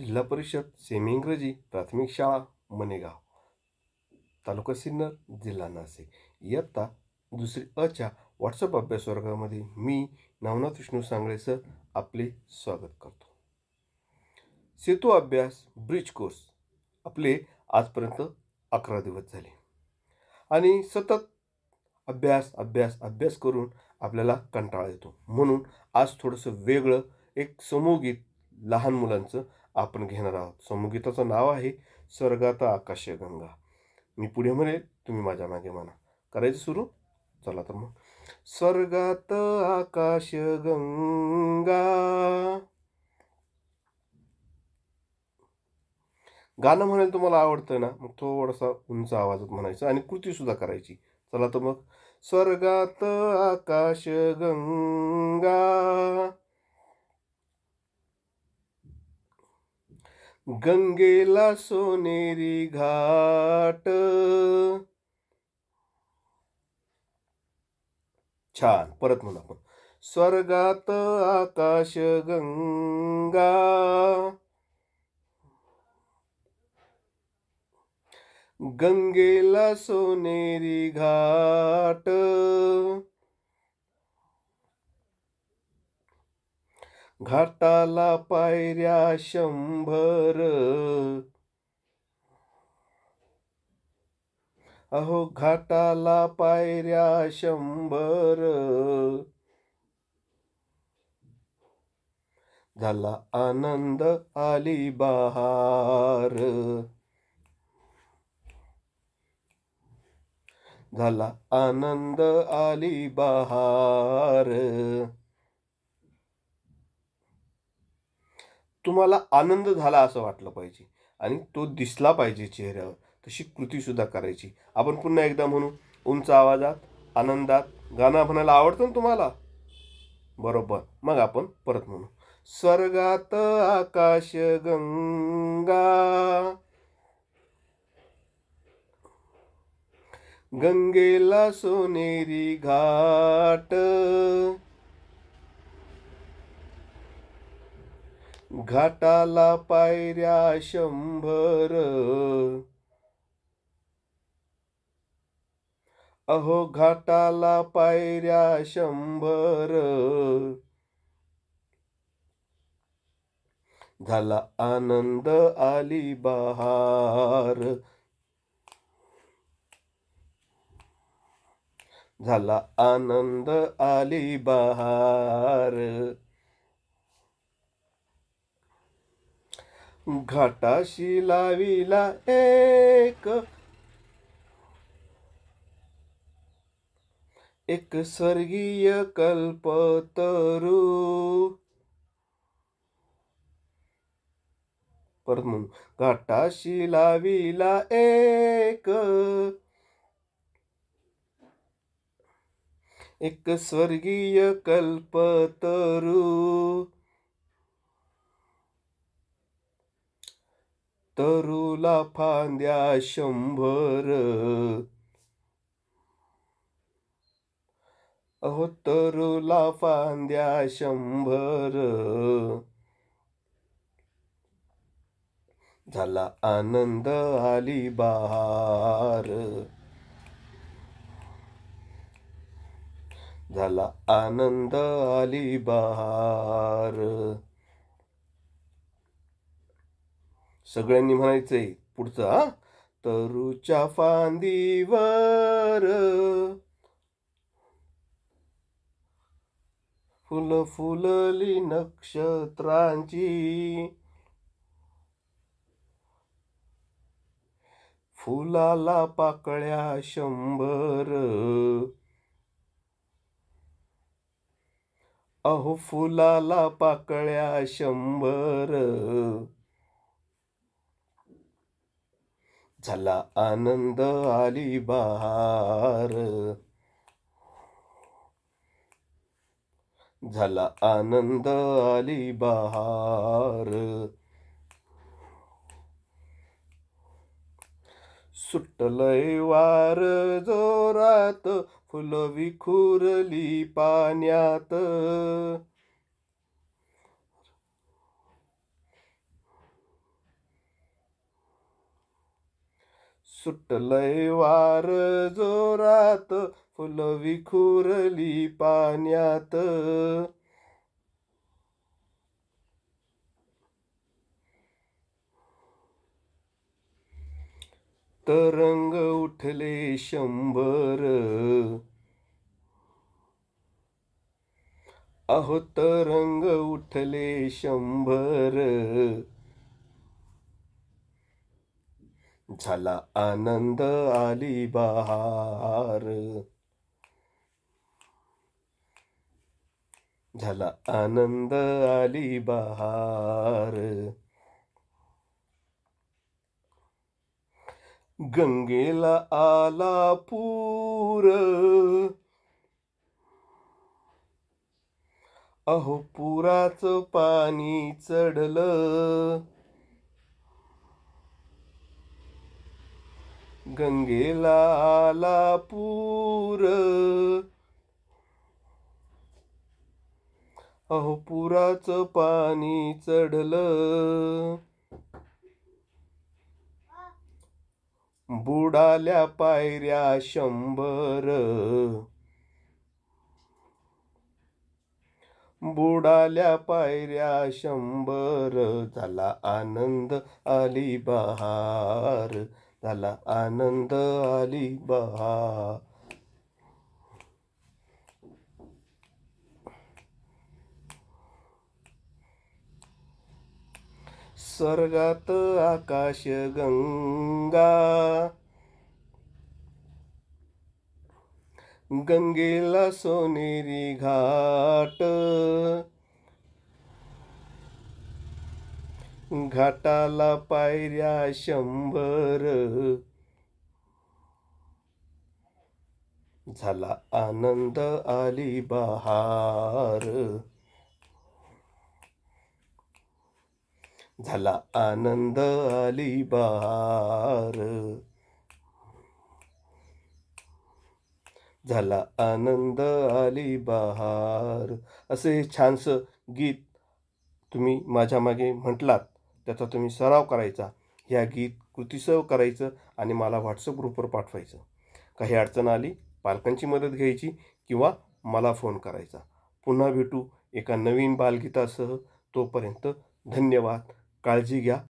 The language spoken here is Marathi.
जिल्हा परिषद सेमी इंग्रजी प्राथमिक शाळा मनेगाव तालुका सिन्नर जिल्हा नाशिक इयत्ता दुसरी अच्या व्हॉट्सअप अभ्यास वर्गामध्ये मी नवनाथ विष्णू सांगळे सर आपले स्वागत करतो सेतू अभ्यास ब्रिज कोर्स आपले आजपर्यंत अकरा दिवस झाले आणि सतत अभ्यास अभ्यास अभ्यास करून आपल्याला कंटाळा येतो म्हणून आज थोडंसं वेगळं एक गीत लहान मुलांचं आपण घेणार आहोत समगीताचं नाव आहे स्वर्गाता आकाशगंगा मी पुढे म्हणे तुम्ही माझ्या मागे म्हणा करायचं सुरू चला तर मग स्वर्गात आकाश गंगा गाणं म्हणायला तुम्हाला आवडतं ना मग थोडासा उंच आवाजात म्हणायचं आणि कृतीसुद्धा करायची चला तर मग स्वर्गात आकाश गंगा गंगेला सोनेरी घाट छान परत म्हणून आपण स्वर्गात आकाश गंगा गंगेला सोनेरी घाट घाटाला पायऱ्या शंभर अहो घाटाला पायऱ्या शंभर झाला आनंद आली बहार झाला आनंद आली बहार तुम्हाला आनंद झाला असं वाटलं पाहिजे आणि तो दिसला पाहिजे चेहऱ्यावर तशी कृतीसुद्धा करायची आपण पुन्हा एकदा म्हणू उंच आवाजात आनंदात गाणं म्हणायला आवडतं ना तुम्हाला बरोबर मग आपण परत म्हणू स्वर्गात आकाश गंगा गंगेला सोनेरी घाट घाटाला पायऱ्या शंभर अहो घाटाला पायऱ्या शंभर झाला आनंद आली बहार झाला आनंद आली बहार घाटाशी लाविला एक एक स्वर्गीय कल्पतरू परत म्हणून घाटाशी लाविला एक एक स्वर्गीय कल्पतरू तरुला फांद्या शंभर अहो तरुला फांद्या शंभर झाला आनंद आली बहार झाला आनंद आली बहार सगळ्यांनी म्हणायचंय पुढचं तरुच्या फांदीवर फुल फुलली नक्षत्रांची फुलाला पाकळ्या शंभर अहो फुलाला पाकळ्या शंभर झाला आनंद आली बहार झाला आनंद आली बहार सुटलय वार जोरात फुलं विखुरली पाण्यात सुटलय वार जोरात फुल विखुरली पाण्यात तरंग उठले शंभर अहो तरंग उठले शंभर झाला आनंद आली बहार झाला आनंद आली बहार गंगेला आला पूर अहो पुराचं पाणी चढलं गंगेला आला पूर अहो पुराच पाणी चढलं बुडाल्या पायऱ्या शंभर बुडाल्या पायऱ्या शंभर झाला आनंद आली बहार झाला आनंद आली बहा स्वर्गात आकाश गंगा गंगेला सोनेरी घाट घाटाला पायऱ्या शंभर झाला आनंद आली बहार झाला आनंद आली बहार झाला आनंद आली बहार असे छानसं गीत तुम्ही माझ्या मागे म्हटलात त्याचा तुम्ही सराव करायचा ह्या गीत कृतीसह करायचं आणि मला व्हॉट्सअप ग्रुपवर पाठवायचं काही अडचण आली पालकांची मदत घ्यायची किंवा मला फोन करायचा पुन्हा भेटू एका नवीन बालगीतासह तोपर्यंत धन्यवाद काळजी घ्या